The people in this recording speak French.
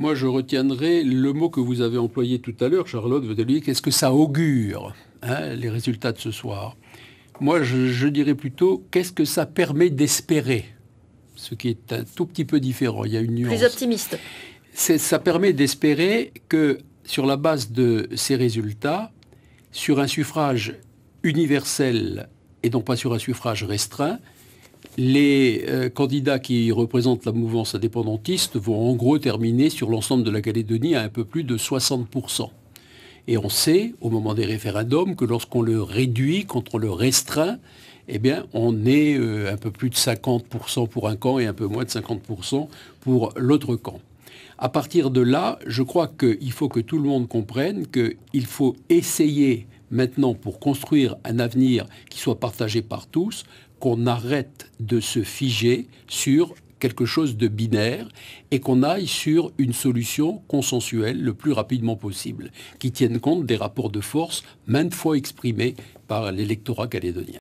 Moi, je retiendrai le mot que vous avez employé tout à l'heure, Charlotte, vous avez dit qu'est-ce que ça augure, hein, les résultats de ce soir. Moi, je, je dirais plutôt qu'est-ce que ça permet d'espérer, ce qui est un tout petit peu différent. Il y a une nuance. Plus optimiste. Ça permet d'espérer que, sur la base de ces résultats, sur un suffrage universel et non pas sur un suffrage restreint, les euh, candidats qui représentent la mouvance indépendantiste vont en gros terminer sur l'ensemble de la Calédonie à un peu plus de 60%. Et on sait, au moment des référendums, que lorsqu'on le réduit, quand on le restreint, eh bien, on est euh, un peu plus de 50% pour un camp et un peu moins de 50% pour l'autre camp. À partir de là, je crois qu'il faut que tout le monde comprenne qu'il faut essayer maintenant pour construire un avenir qui soit partagé par tous, qu'on arrête de se figer sur quelque chose de binaire et qu'on aille sur une solution consensuelle le plus rapidement possible, qui tienne compte des rapports de force maintes fois exprimés par l'électorat calédonien.